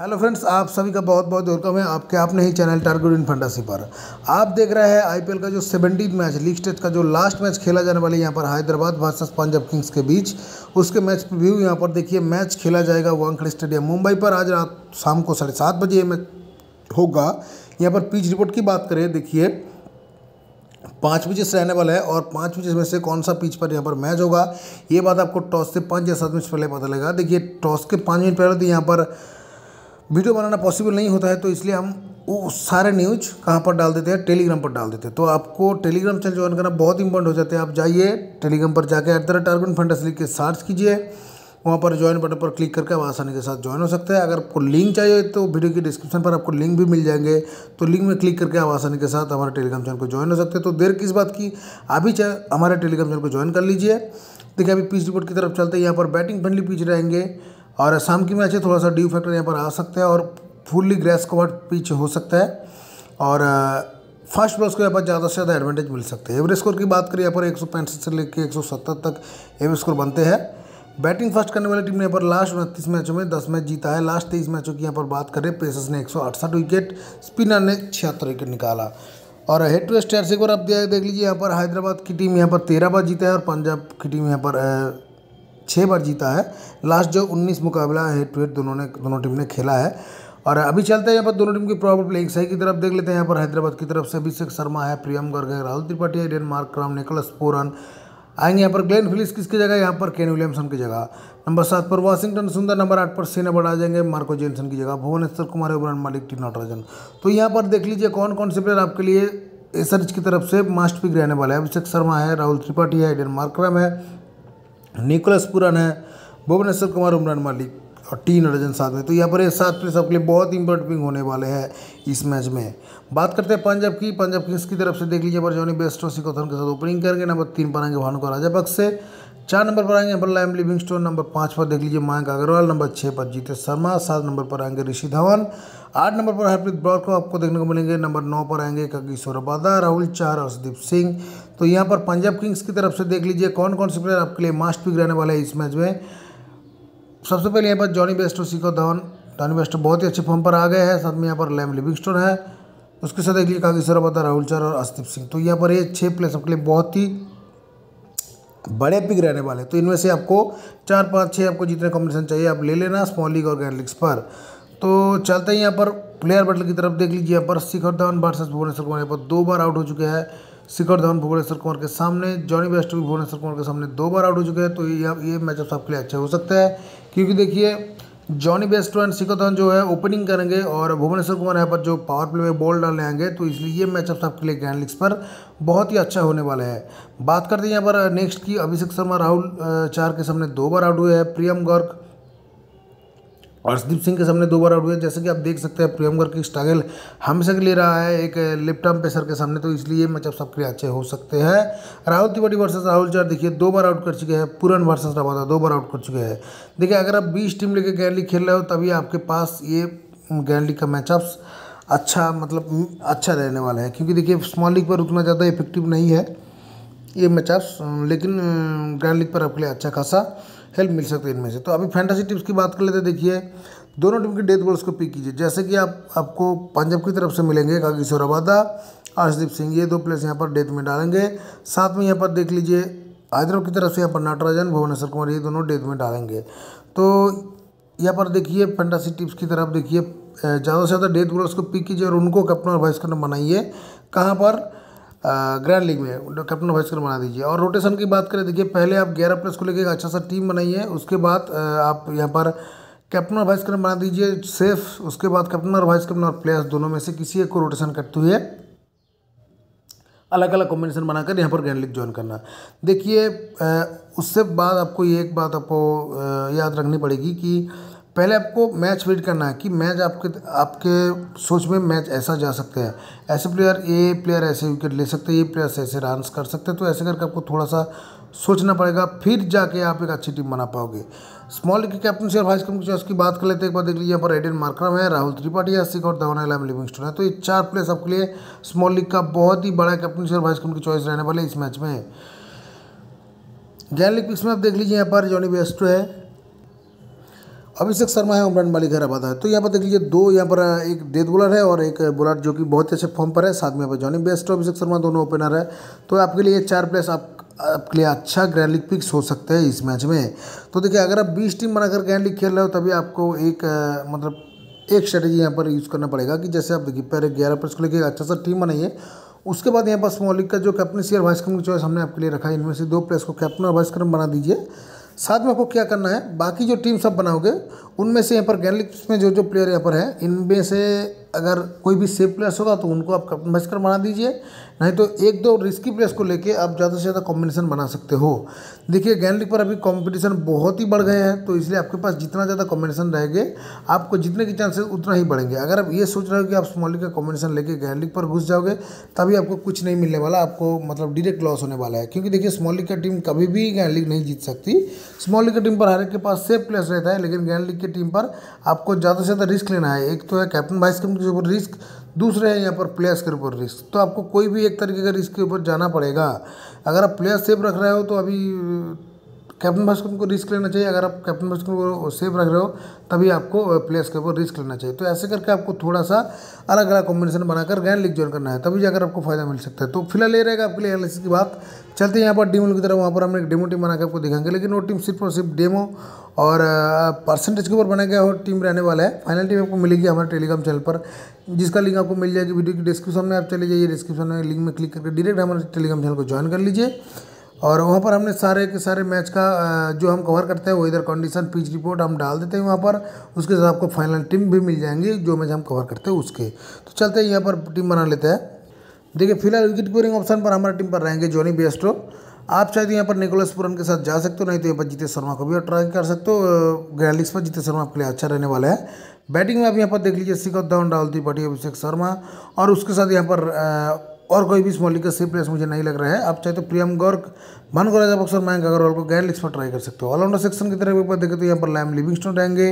hello friends आप सभी का बहुत बहुत वेलकम है आपके आपने ही चैनल टारगेट इन फंडासी पर आप देख रहे हैं आईपीएल का जो सेवेंटीन मैच लीग स्टेज का जो लास्ट मैच खेला जाने वाला है यहाँ पर हैदराबाद वर्सेस पंजाब किंग्स के बीच उसके मैच व्यू यहाँ पर देखिए मैच खेला जाएगा वांखड़ स्टेडियम मुंबई पर आज रात शाम को साढ़े सात बजे मैच होगा यहाँ पर पिच रिपोर्ट की बात करें देखिए पाँच पिचेस रहने वाला है और पाँच पिचेस में से कौन सा पिच पर यहाँ पर मैच होगा ये बात आपको टॉस से पाँच या सात मिनट पहले पता लगेगा देखिए टॉस के पाँच मिनट पहले तो यहाँ पर वीडियो बनाना पॉसिबल नहीं होता है तो इसलिए हम वो सारे न्यूज कहाँ पर डाल देते हैं टेलीग्राम पर डाल देते हैं तो आपको टेलीग्राम चैनल ज्वाइन करना बहुत इंपॉर्टेंट हो जाता है आप जाइए टेलीग्राम पर जाकर at the rate urban fund लिख के सर्च कीजिए वहाँ पर ज्वाइन बटन पर क्लिक करके आप आसानी के साथ ज्वाइन हो सकते हैं अगर आपको लिंक चाहिए तो वीडियो की डिस्क्रिप्शन पर आपको लिंक भी मिल जाएंगे तो लिंक में क्लिक करके आप आसानी के साथ हमारे टेलीग्राम चैनल को ज्वाइन हो सकते हैं तो देर किस बात की अभी चाहे हमारे टेलीग्राम चैनल को ज्वाइन कर लीजिए देखिए अभी पीच रिपोर्ट की तरफ चलते हैं यहाँ पर बैटिंग फ्रेंडली पिच रहेंगे और शाम की मैच है थोड़ा सा ड्यू फैक्टर यहाँ पर आ सकता है और फुल्ली ग्रेस कवर्ड पिच हो सकता है और फर्स्ट बॉल्स को यहाँ पर ज़्यादा से ज़्यादा एडवांटेज मिल सकते हैं एवरेज स्कोर की बात करें यहाँ पर एक से लेकर एक तक एवरेज स्कोर बनते हैं बैटिंग फर्स्ट करने वाली टीम ने यहाँ पर लास्ट उनतीस मैचों में 10 मैच जीता है लास्ट तेईस मैचों की यहाँ पर बात करें पेसर्स ने एक विकेट स्पिनर ने छिहत्तर विकेट निकाला और हेड टू स्टेयर से एक बार आप देख लीजिए यहाँ पर हैदराबाद की टीम यहाँ पर तेरह बार जीता है और पंजाब की टीम यहाँ पर छः बार जीता है लास्ट जो उन्नीस मुकाबला है टू हेड दोनों ने दोनों टीम ने खेला है और अभी चलते हैं यहाँ पर दोनों टीम की प्रॉब्लम प्लेइंग सही की तरफ देख लेते हैं यहाँ पर हैदराबाद की तरफ से अभिषेक शर्मा है प्रियम गर्ग है राहुल त्रिपाठी है डेनमार्क क्राम निकलस पोरन आएंगे यहाँ पर ग्लेन फिलिस किसकी जगह यहाँ पर केन विलियमसन की जगह नंबर सात पर वाशिंगटन सुंदर नंबर आठ पर सीना बढ़ा जाएंगे मार्को जेनसन की जगह भुवनेश्वर कुमार उबरान मालिक टी नटराजन तो यहाँ पर देख लीजिए कौन कौन से प्लेयर आपके लिए एसआरएच की तरफ से मास्ट पिक रहने वाला है अभिषेक शर्मा है राहुल त्रिपाठी है डेनमार्क राम है निकोलस पुरन है भुवनेश्वर कुमार उमरान मालिक और टी रजन साथ में तो यहाँ पर ये सात प्लेस आपके लिए बहुत इंपॉर्टेंट होने वाले हैं इस मैच में बात करते हैं पंजाब की पंजाब किंग्स की तरफ से देख लीजिए पर जॉनी बेस्टो सिकोथन तो के साथ ओपनिंग करेंगे नंबर तीन पर आएंगे भानुका राजापक्ष से चार नंबर पर आएंगे अब्बल एम लिविंग स्टोन नंबर पाँच पर देख लीजिए मयंक अग्रवाल नंबर छः पर जीते शर्मा सात नंबर पर आएंगे ऋषि धवन आठ नंबर पर हरप्रीत ब्रॉड को आपको देखने को मिलेंगे नंबर नौ पर आएंगे कगी अबादा राहुल चार हर्षदीप सिंह तो यहाँ पर पंजाब किंग्स की तरफ से देख लीजिए कौन कौन से प्लेयर आपके लिए मास्ट पिक रहने वाले हैं इस मैच में सबसे पहले यहाँ पर जॉनी बेस्टो सीखो धवन जॉनी बेस्टो बहुत ही अच्छे फॉर्म पर आ गए हैं साथ में यहाँ पर लैम लिविंग स्टोन है उसके साथ देख लीजिए कागी अबादा राहुल चार और हर्षदीप सिंह तो यहाँ पर ये छः प्लेयर्स आपके लिए बहुत ही बड़े पिक रहने वाले तो इनमें से आपको चार पाँच छः आपको जितने कॉम्बिनेशन चाहिए आप ले लेना स्मॉल लीग और ग्रैंड लीग्स पर तो चलते हैं यहाँ पर प्लेयर बटल की तरफ देख लीजिए यहाँ पर शिखर धवन वर्सेस भुवनेश्वर कुमार यहाँ पर दो बार आउट हो चुके हैं शिखर धवन भुवनेश्वर कुमार के सामने जॉनी बेस्ट भी भुवनेश्वर कुमार के सामने दो बार आउट हो चुके हैं तो ये ये मैचअप आपके लिए अच्छे हो सकते हैं क्योंकि देखिए जॉनी बेस्ट एंड सिकोथन जो है ओपनिंग करेंगे और भुवनेश्वर कुमार यहाँ पर जो पावर प्ले में बॉल डालने आएंगे तो इसलिए ये मैचअप सबके लिए ग्रैंड लिक्स पर बहुत ही अच्छा होने वाला है बात करते हैं यहाँ पर नेक्स्ट की अभिषेक शर्मा राहुल चार के सामने दो बार आउट हुए हैं प्रियम गर्ग हर्षदीप सिंह के सामने दो बार आउट हुए जैसे कि आप देख सकते हैं प्रियंकर की स्ट्रगल हमेशा के ले रहा है एक लेफ्ट आर्म पेसर के सामने तो इसलिए मैचअप सबके अच्छे हो सकते हैं राहुल तिवारी वर्सेस राहुल चार देखिए दो बार आउट कर चुके हैं पूरन वर्सेस रवादा दो बार आउट कर चुके हैं देखिए अगर आप बीस टीम लेकर गैंडली खेल रहे हो तभी आपके पास ये गैली का मैचअप्स अच्छा मतलब अच्छा रहने वाला है क्योंकि देखिए स्मॉल लीग पर उतना ज़्यादा इफेक्टिव नहीं है ये मैचअप्स लेकिन ग्रैंड लीग पर आपके लिए अच्छा खासा हेल्प मिल सकती है इनमें से तो अभी फैंटासी टिप्स की बात कर लेते देखिए दोनों टीम के डेथ बॉल्स को पिक कीजिए जैसे कि आप आपको पंजाब की तरफ से मिलेंगे काकिशोर अबादा अर्शदीप सिंह ये दो प्लेयर्स यहाँ पर डेथ में डालेंगे साथ में यहाँ पर देख लीजिए हैदराबाद की तरफ से यहाँ पर नटराजन भुवनेश्वर कुमार ये दोनों डेथ में डालेंगे तो यहाँ पर देखिए फैंटासी टिप्स की तरफ देखिए ज़्यादा से ज़्यादा डेथ बॉल्स को पिक कीजिए और उनको कैप्टन और वाइस कैप्टन बनाइए कहाँ पर ग्रैंड लीग में कैप्टन वाइस कैप्टन बना दीजिए और रोटेशन की बात करें देखिए पहले आप ग्यारह प्लेयर्स को लेकर अच्छा सा टीम बनाइए उसके बाद आप यहाँ पर कैप्टन और वाइस कैप्टन बना दीजिए सेफ उसके बाद कैप्टन और वाइस कैप्टन और प्लेयर्स दोनों में से किसी एक को रोटेशन करते हुए अलग अलग कॉम्बिनेशन बनाकर यहाँ पर ग्रैंड लीग ज्वाइन करना देखिए उससे बाद आपको ये एक बात आपको याद रखनी पड़ेगी कि पहले आपको मैच रीड करना है कि मैच आपके आपके सोच में मैच ऐसा जा सकता है ऐसे प्लेयर ये प्लेयर ऐसे विकेट ले सकते हैं ये प्लेयर ऐसे रन कर सकते हैं तो ऐसे करके आपको थोड़ा सा सोचना पड़ेगा फिर जाके आप एक अच्छी टीम बना पाओगे स्मॉल लीग के कैप्टन और वाइस कैप्टन की बात कर लेते हैं एक बार देख लीजिए यहाँ पर एडियन मार्क्रम है राहुल त्रिपाठी है सिख और धवन एलम स्टोन है तो ये चार प्लेयर सबके लिए स्मॉल लीग का बहुत ही बड़ा कैप्टन और वाइस कैप्टन की चॉइस रहने वाले इस मैच में गैन लीग पिक्स में आप देख लीजिए यहाँ पर जॉनी बेस्टो है अभिषेक शर्मा है उमरान मालिक है रबादा है तो यहाँ पर देख लीजिए दो यहाँ पर एक डेथ बॉलर है और एक बॉलर जो कि बहुत अच्छे फॉर्म पर है साथ में यहाँ पर जॉनी बेस्ट और अभिषेक शर्मा दोनों ओपनर है तो आपके लिए चार प्लेस आप आपके लिए अच्छा ग्रैंड लीग पिक्स हो सकते हैं इस मैच में तो देखिए अगर आप बीस टीम बनाकर ग्रैंड लीग खेल रहे हो तभी आपको एक मतलब एक स्ट्रेटेजी यहाँ पर यूज़ करना पड़ेगा कि जैसे आप देखिए पहले ग्यारह प्लेस को लेकर अच्छा सा टीम बनाइए उसके बाद यहाँ पर स्मॉल लीग का जो कैप्टन सी और वाइस कैप्टन चॉइस हमने आपके लिए रखा है इनमें से दो प्लेस को कैप्टन और वाइस कैप्टन बना दीजिए साथ में आपको क्या करना है बाकी जो टीम सब बनाओगे उनमें से यहाँ पर गैनलिक्स में जो जो प्लेयर यहाँ पर हैं इनमें से अगर कोई भी सेफ प्लेयर्स होगा तो उनको आप कप्टन बचकर बना दीजिए नहीं तो एक दो रिस्की प्लेयर्स को लेके आप ज़्यादा से ज़्यादा कॉम्बिनेशन बना सकते हो देखिए गैन लीग पर अभी कंपटीशन बहुत ही बढ़ गए हैं तो इसलिए आपके पास जितना ज़्यादा कॉम्बिनेशन रहेंगे आपको जितने के चांसेस उतना ही बढ़ेंगे अगर आप ये सोच रहे हो कि आप स्मॉल लीग का कॉम्बिनेशन लेके गैन लीग पर घुस जाओगे तभी आपको कुछ नहीं मिलने वाला आपको मतलब डायरेक्ट लॉस होने वाला है क्योंकि देखिए स्मॉल लीग का टीम कभी भी गैन लीग नहीं जीत सकती स्मॉल लीग की टीम पर हर एक के पास सेफ प्लेयर्स रहता है लेकिन गैन लीग की टीम पर आपको ज़्यादा से ज़्यादा रिस्क लेना है एक तो है कैप्टन वाइस कैप्टन के ऊपर रिस्क दूसरे हैं यहाँ पर प्लेयर्स के ऊपर रिस्क तो आपको कोई भी एक तरीके का रिस्क के ऊपर जाना पड़ेगा अगर आप प्लेयर सेफ रख रहे हो तो अभी कैप्टन भास्कर को रिस्क लेना चाहिए अगर आप कैप्टन भास्कर को सेफ रख रहे हो तभी आपको प्लेयर्स के ऊपर रिस्क लेना चाहिए तो ऐसे करके आपको थोड़ा सा अलग अलग कॉम्बिनेशन बनाकर गैन लीग ज्वाइन करना है तभी जाकर आपको फायदा मिल सकता है तो फिलहाल ये रहेगा आपके लिए एनालिसिस की बात चलते हैं यहाँ पर डीमो की तरफ वहाँ पर हम एक डेमो टीम बनाकर आपको दिखाएंगे लेकिन वो टीम सिर्फ और सिर्फ डेमो और परसेंटेज के ऊपर बनाया गया हो टीम रहने वाला है फाइनल टीम आपको मिलेगी हमारे टेलीग्राम चैनल पर जिसका लिंक आपको मिल जाएगी वीडियो की डिस्क्रिप्शन में आप चले जाइए डिस्क्रिप्शन में लिंक में क्लिक करके डायरेक्ट हमारे टेलीग्राम चैनल को ज्वाइन कर लीजिए और वहाँ पर हमने सारे के सारे मैच का जो हम कवर करते हैं वेदर कंडीशन पिच रिपोर्ट हम डाल देते हैं वहाँ पर उसके साथ आपको फाइनल टीम भी मिल जाएंगी जो मैच हम कवर करते हैं उसके तो चलते हैं यहाँ पर टीम बना लेते हैं देखिए फिलहाल विकेट कीपरिंग ऑप्शन पर हमारे टीम पर रहेंगे जॉनी बेस्ट्रो आप चाहे तो यहाँ पर निकोलस पुरन के साथ जा सकते हो नहीं तो यहाँ पर जीते शर्मा को भी और ट्राई कर सकते हो ग्रैलिक्स पर जीते शर्मा आपके लिए अच्छा रहने वाला है बैटिंग में आप यहाँ पर देख लीजिए शिखर धवन दी पटी अभिषेक शर्मा और उसके साथ यहाँ पर और कोई भी इस मौलिक का सेफ प्लेस मुझे नहीं लग रहा है आप चाहे तो प्रियम गर्ग राजा बक्सर मयंक अग्रवाल को गैर लिस्ट पर ट्राई कर सकते हो ऑलराउंडर सेक्शन की तरफ ऊपर देखें तो यहाँ पर लैम लिविंगस्टोन रहेंगे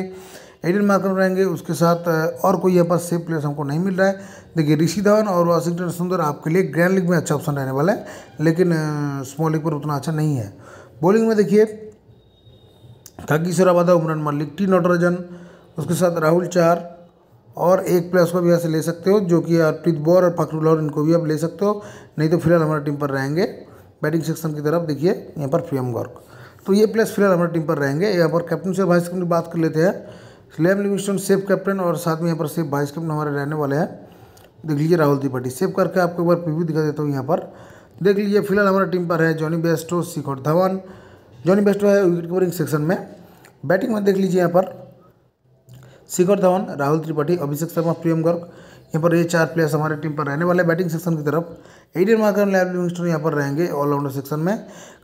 एडियन मार्कम रहेंगे उसके साथ और कोई यहाँ पर सेफ प्लेयर्स हमको नहीं मिल रहा है देखिए ऋषि धवन और वाशिंगटन सुंदर आपके लिए ग्रैंड लीग में अच्छा ऑप्शन रहने वाला है लेकिन स्मॉल लीग पर उतना अच्छा नहीं है बॉलिंग में देखिए थकी सराबादा उमरान मलिक टी नटराजन उसके साथ राहुल चार और एक प्लेयर्स को भी यहाँ से ले सकते हो जो कि अर्पित बोर और फखरुल इनको भी आप ले सकते हो नहीं तो फिलहाल हमारे टीम पर रहेंगे बैटिंग सेक्शन की तरफ देखिए यहाँ पर पी गौरव तो ये प्लेयर्स फिलहाल हमारे टीम पर रहेंगे यहाँ पर कैप्टन से वाइस कैप्टन की बात कर लेते हैं स्लैम लिविंगस्टोन सेफ कैप्टन और साथ में यहाँ पर सेफ वाइस कैप्टन हमारे रहने वाले हैं देख लीजिए राहुल त्रिपाठी सेव करके आपको एक बार प्रीव्यू दिखा देता हूँ यहाँ पर देख लीजिए फिलहाल हमारे टीम पर है Jonny Bairstow Shikhar Dhawan Jonny Bairstow है विकेट कीपरिंग सेक्शन में बैटिंग में देख लीजिए यहाँ पर शिखर धवन राहुल त्रिपाठी अभिषेक शर्मा प्रियम गर्ग यहाँ पर ये चार प्लेयर्स हमारे टीम पर रहने वाले बैटिंग सेक्शन की तरफ एडियन मार्कर लैब लिविंगस्टन यहाँ पर रहेंगे ऑलराउंडर सेक्शन में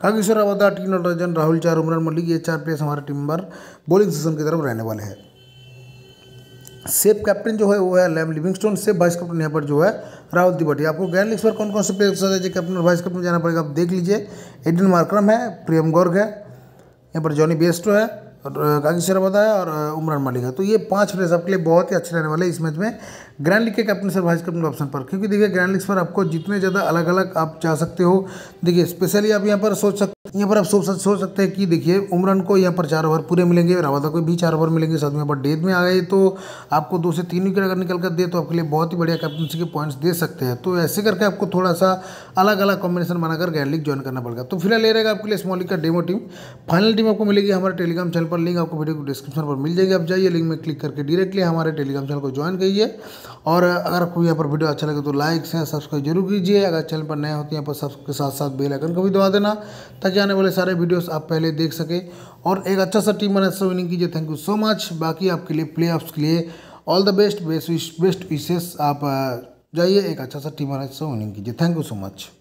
कागेश्वर अवदा टीन नटराजन राहुल चार उमरान मल्लिक ये चार प्लेयर्स हमारे टीम पर बॉलिंग सेक्शन की तरफ रहने वाले हैं सेफ कैप्टन जो है वो है Liam Livingstone safe vice captain यहाँ पर जो है राहुल त्रिपाठी आपको गैन लीग्स पर कौन कौन से प्लेयर कैप्टन और वाइस कैप्टन जाना पड़ेगा आप देख लीजिए एडिन मार्क्रम है प्रियम गर्ग है यहाँ पर जॉनी बेस्टो है और काकी शर्मा है और उमरान मलिक है तो ये पांच प्लेयर्स आपके लिए बहुत ही अच्छे रहने वाले इस मैच में ग्रैंड लीग के कैप्टन से वाइस कैप्टन ऑप्शन पर क्योंकि देखिए ग्रैंड लीग्स पर आपको जितने ज़्यादा अलग अलग आप जा सकते हो देखिए स्पेशली आप यहाँ पर सोच सकते यहाँ पर आप सोच सोच सकते हैं कि देखिए उमरान को यहाँ पर चार ओवर पूरे मिलेंगे रवादा को भी चार ओवर मिलेंगे साथ में पर डेथ में आ गए तो आपको दो से तीन विकेट अगर निकल कर दे तो आपके लिए बहुत ही बढ़िया कैप्टनसी के पॉइंट्स दे सकते हैं तो ऐसे करके आपको थोड़ा सा अलग अलग कॉम्बिनेशन बनाकर ग्रैंड लीग ज्वाइन करना पड़ेगा तो फिलहाल ये रहेगा आपके लिए स्मॉल लीग का डेमो टीम फाइनल टीम आपको मिलेगी हमारे टेलीग्राम चैनल पर पर लिंक आपको वीडियो को डिस्क्रिप्शन पर मिल जाएगी आप जाइए लिंक में क्लिक करके डायरेक्टली हमारे टेलीग्राम चैनल को ज्वाइन करिए और अगर आपको यहाँ पर वीडियो अच्छा लगे तो लाइक शेयर सब्सक्राइब जरूर कीजिए अगर चैनल पर नए होते तो हैं पर सबके साथ साथ बेल आइकन को भी दबा देना ताकि आने वाले सारे वीडियोस आप पहले देख सके और एक अच्छा सा टीम बना विनिंग कीजिए थैंक यू सो मच बाकी आपके लिए प्ले के लिए ऑल द बेस्ट बेस्ट विशेष आप जाइए एक अच्छा सा टीम बना से विनिंग कीजिए थैंक यू सो मच